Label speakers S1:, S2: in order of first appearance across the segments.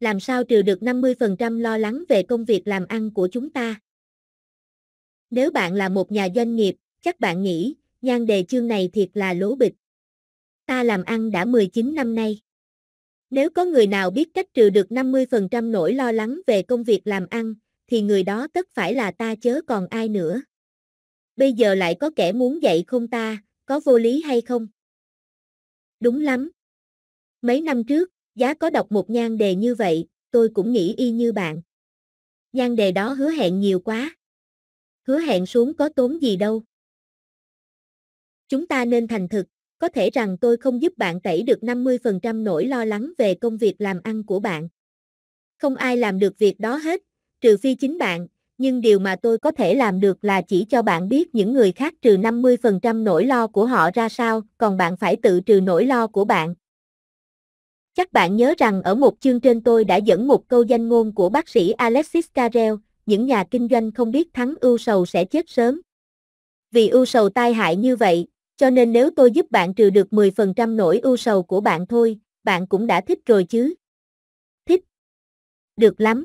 S1: làm sao trừ được 50% lo lắng về công việc làm ăn của chúng ta. Nếu bạn là một nhà doanh nghiệp, chắc bạn nghĩ, nhan đề chương này thiệt là lố bịch. Ta làm ăn đã 19 năm nay. Nếu có người nào biết cách trừ được 50% nỗi lo lắng về công việc làm ăn, thì người đó tất phải là ta chớ còn ai nữa. Bây giờ lại có kẻ muốn dạy không ta, có vô lý hay không? Đúng lắm. Mấy năm trước, Giá có đọc một nhan đề như vậy, tôi cũng nghĩ y như bạn. Nhan đề đó hứa hẹn nhiều quá. Hứa hẹn xuống có tốn gì đâu. Chúng ta nên thành thực, có thể rằng tôi không giúp bạn tẩy được 50% nỗi lo lắng về công việc làm ăn của bạn. Không ai làm được việc đó hết, trừ phi chính bạn, nhưng điều mà tôi có thể làm được là chỉ cho bạn biết những người khác trừ 50% nỗi lo của họ ra sao, còn bạn phải tự trừ nỗi lo của bạn chắc bạn nhớ rằng ở một chương trên tôi đã dẫn một câu danh ngôn của bác sĩ Alexis Carrel, những nhà kinh doanh không biết thắng ưu sầu sẽ chết sớm. Vì ưu sầu tai hại như vậy, cho nên nếu tôi giúp bạn trừ được 10% nỗi ưu sầu của bạn thôi, bạn cũng đã thích rồi chứ. Thích. Được lắm.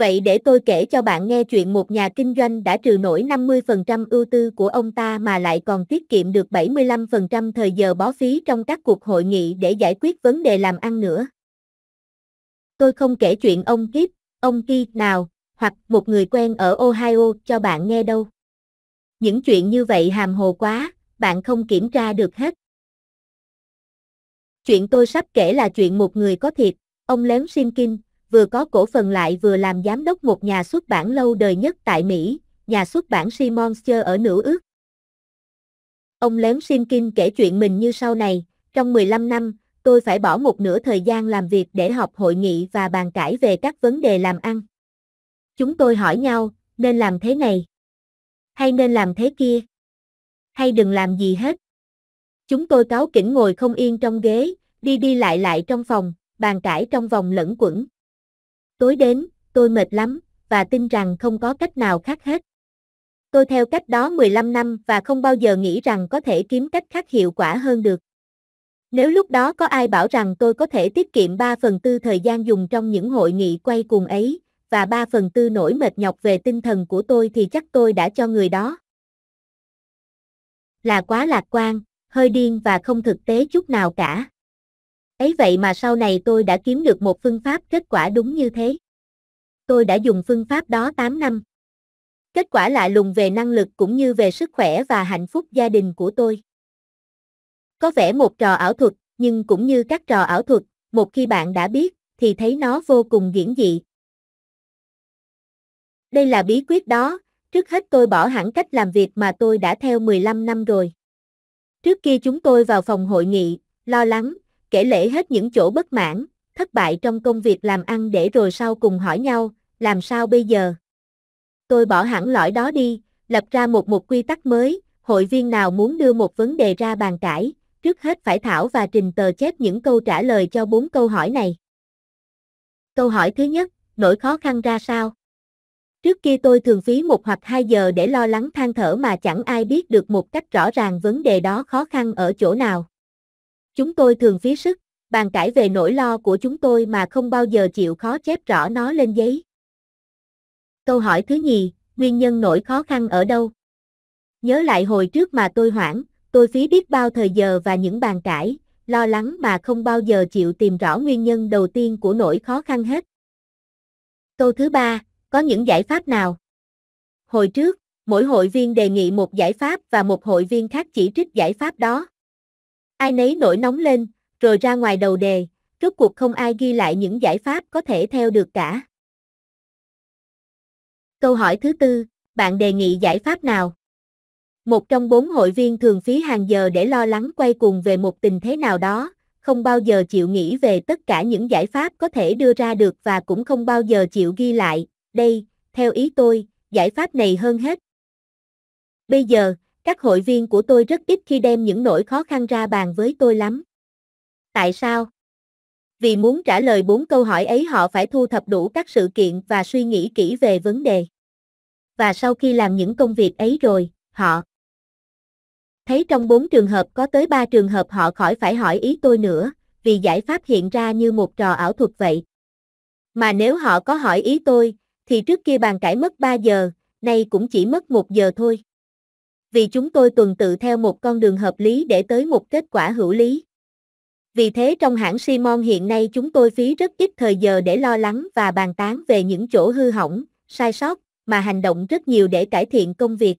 S1: Vậy để tôi kể cho bạn nghe chuyện một nhà kinh doanh đã trừ nổi 50% ưu tư của ông ta mà lại còn tiết kiệm được 75% thời giờ bó phí trong các cuộc hội nghị để giải quyết vấn đề làm ăn nữa. Tôi không kể chuyện ông Kip, ông Ki nào, hoặc một người quen ở Ohio cho bạn nghe đâu. Những chuyện như vậy hàm hồ quá, bạn không kiểm tra được hết. Chuyện tôi sắp kể là chuyện một người có thiệt, ông lém simkin vừa có cổ phần lại vừa làm giám đốc một nhà xuất bản lâu đời nhất tại Mỹ, nhà xuất bản Simonster ở Nữ Ước. Ông lớn Sinkin kể chuyện mình như sau này, trong 15 năm, tôi phải bỏ một nửa thời gian làm việc để họp hội nghị và bàn cãi về các vấn đề làm ăn. Chúng tôi hỏi nhau, nên làm thế này, hay nên làm thế kia, hay đừng làm gì hết. Chúng tôi cáo kỉnh ngồi không yên trong ghế, đi đi lại lại trong phòng, bàn cãi trong vòng lẫn quẩn tối đến, tôi mệt lắm, và tin rằng không có cách nào khác hết. Tôi theo cách đó 15 năm và không bao giờ nghĩ rằng có thể kiếm cách khác hiệu quả hơn được. Nếu lúc đó có ai bảo rằng tôi có thể tiết kiệm 3 phần tư thời gian dùng trong những hội nghị quay cùng ấy, và 3 phần tư nỗi mệt nhọc về tinh thần của tôi thì chắc tôi đã cho người đó. Là quá lạc quan, hơi điên và không thực tế chút nào cả ấy vậy mà sau này tôi đã kiếm được một phương pháp kết quả đúng như thế. Tôi đã dùng phương pháp đó 8 năm. Kết quả lạ lùng về năng lực cũng như về sức khỏe và hạnh phúc gia đình của tôi. Có vẻ một trò ảo thuật, nhưng cũng như các trò ảo thuật, một khi bạn đã biết, thì thấy nó vô cùng diễn dị. Đây là bí quyết đó, trước hết tôi bỏ hẳn cách làm việc mà tôi đã theo 15 năm rồi. Trước kia chúng tôi vào phòng hội nghị, lo lắng, kể lể hết những chỗ bất mãn, thất bại trong công việc làm ăn để rồi sau cùng hỏi nhau, làm sao bây giờ? Tôi bỏ hẳn lõi đó đi, lập ra một một quy tắc mới, hội viên nào muốn đưa một vấn đề ra bàn cãi, trước hết phải thảo và trình tờ chép những câu trả lời cho bốn câu hỏi này. Câu hỏi thứ nhất, nỗi khó khăn ra sao? Trước kia tôi thường phí một hoặc hai giờ để lo lắng than thở mà chẳng ai biết được một cách rõ ràng vấn đề đó khó khăn ở chỗ nào. Chúng tôi thường phí sức, bàn cãi về nỗi lo của chúng tôi mà không bao giờ chịu khó chép rõ nó lên giấy. Câu hỏi thứ nhì, nguyên nhân nỗi khó khăn ở đâu? Nhớ lại hồi trước mà tôi hoảng, tôi phí biết bao thời giờ và những bàn cãi, lo lắng mà không bao giờ chịu tìm rõ nguyên nhân đầu tiên của nỗi khó khăn hết. Câu thứ ba, có những giải pháp nào? Hồi trước, mỗi hội viên đề nghị một giải pháp và một hội viên khác chỉ trích giải pháp đó. Ai nấy nổi nóng lên, rồi ra ngoài đầu đề, rốt cuộc không ai ghi lại những giải pháp có thể theo được cả. Câu hỏi thứ tư, bạn đề nghị giải pháp nào? Một trong bốn hội viên thường phí hàng giờ để lo lắng quay cuồng về một tình thế nào đó, không bao giờ chịu nghĩ về tất cả những giải pháp có thể đưa ra được và cũng không bao giờ chịu ghi lại. Đây, theo ý tôi, giải pháp này hơn hết. Bây giờ, các hội viên của tôi rất ít khi đem những nỗi khó khăn ra bàn với tôi lắm. Tại sao? Vì muốn trả lời bốn câu hỏi ấy họ phải thu thập đủ các sự kiện và suy nghĩ kỹ về vấn đề. Và sau khi làm những công việc ấy rồi, họ thấy trong bốn trường hợp có tới ba trường hợp họ khỏi phải hỏi ý tôi nữa, vì giải pháp hiện ra như một trò ảo thuật vậy. Mà nếu họ có hỏi ý tôi, thì trước kia bàn cãi mất 3 giờ, nay cũng chỉ mất 1 giờ thôi vì chúng tôi tuần tự theo một con đường hợp lý để tới một kết quả hữu lý. Vì thế trong hãng Simon hiện nay chúng tôi phí rất ít thời giờ để lo lắng và bàn tán về những chỗ hư hỏng, sai sót, mà hành động rất nhiều để cải thiện công việc.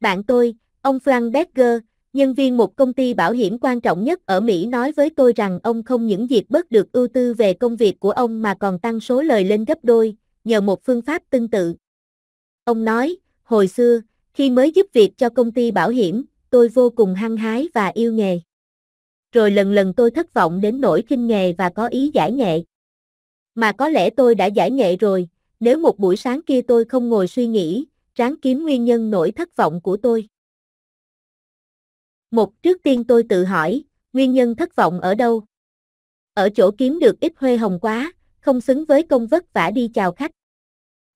S1: Bạn tôi, ông Frank Berger, nhân viên một công ty bảo hiểm quan trọng nhất ở Mỹ nói với tôi rằng ông không những diệt bớt được ưu tư về công việc của ông mà còn tăng số lời lên gấp đôi, nhờ một phương pháp tương tự. Ông nói, hồi xưa, khi mới giúp việc cho công ty bảo hiểm, tôi vô cùng hăng hái và yêu nghề. Rồi lần lần tôi thất vọng đến nỗi khinh nghề và có ý giải nghệ. Mà có lẽ tôi đã giải nghệ rồi, nếu một buổi sáng kia tôi không ngồi suy nghĩ, ráng kiếm nguyên nhân nỗi thất vọng của tôi. Một trước tiên tôi tự hỏi, nguyên nhân thất vọng ở đâu? Ở chỗ kiếm được ít huê hồng quá, không xứng với công vất vả đi chào khách.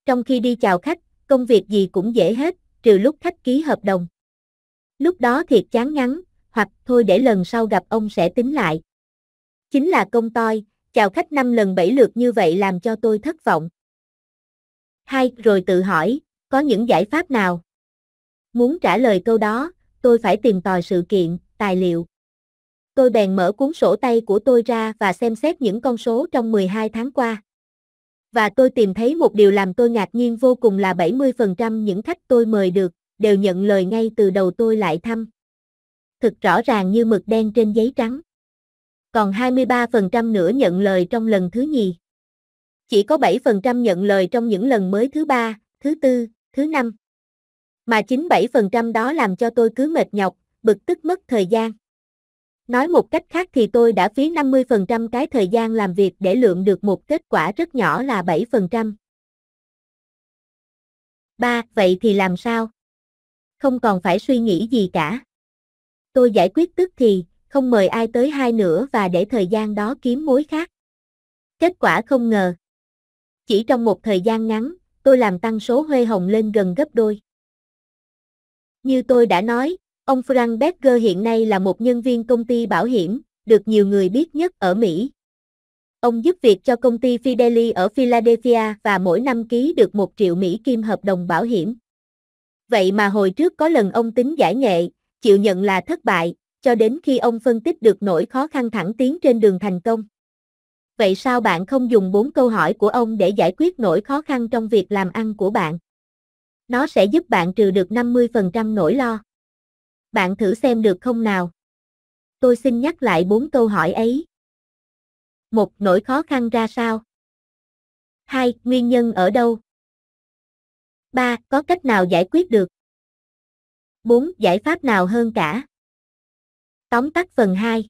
S1: Trong khi đi chào khách, công việc gì cũng dễ hết, trừ lúc khách ký hợp đồng. Lúc đó thiệt chán ngắn, hoặc thôi để lần sau gặp ông sẽ tính lại. Chính là công toi, chào khách năm lần bảy lượt như vậy làm cho tôi thất vọng. Hai, rồi tự hỏi, có những giải pháp nào? Muốn trả lời câu đó, tôi phải tìm tòi sự kiện, tài liệu. Tôi bèn mở cuốn sổ tay của tôi ra và xem xét những con số trong 12 tháng qua và tôi tìm thấy một điều làm tôi ngạc nhiên vô cùng là 70% những khách tôi mời được, đều nhận lời ngay từ đầu tôi lại thăm. Thực rõ ràng như mực đen trên giấy trắng. Còn 23% nữa nhận lời trong lần thứ nhì. Chỉ có 7% nhận lời trong những lần mới thứ ba, thứ tư, thứ năm. Mà 97% đó làm cho tôi cứ mệt nhọc, bực tức mất thời gian. Nói một cách khác thì tôi đã phí 50% cái thời gian làm việc để lượng được một kết quả rất nhỏ là 7%. 3. Vậy thì làm sao? Không còn phải suy nghĩ gì cả. Tôi giải quyết tức thì, không mời ai tới hai nữa và để thời gian đó kiếm mối khác. Kết quả không ngờ. Chỉ trong một thời gian ngắn, tôi làm tăng số huê hồng lên gần gấp đôi. Như tôi đã nói, Ông Frank Berger hiện nay là một nhân viên công ty bảo hiểm, được nhiều người biết nhất ở Mỹ. Ông giúp việc cho công ty Fidelity ở Philadelphia và mỗi năm ký được 1 triệu Mỹ kim hợp đồng bảo hiểm. Vậy mà hồi trước có lần ông tính giải nghệ, chịu nhận là thất bại, cho đến khi ông phân tích được nỗi khó khăn thẳng tiến trên đường thành công. Vậy sao bạn không dùng bốn câu hỏi của ông để giải quyết nỗi khó khăn trong việc làm ăn của bạn? Nó sẽ giúp bạn trừ được 50% nỗi lo bạn thử xem được không nào? Tôi xin nhắc lại bốn câu hỏi ấy. một Nỗi khó khăn ra sao? 2. Nguyên nhân ở đâu? 3. Có cách nào giải quyết được? 4. Giải pháp nào hơn cả? Tóm tắt phần 2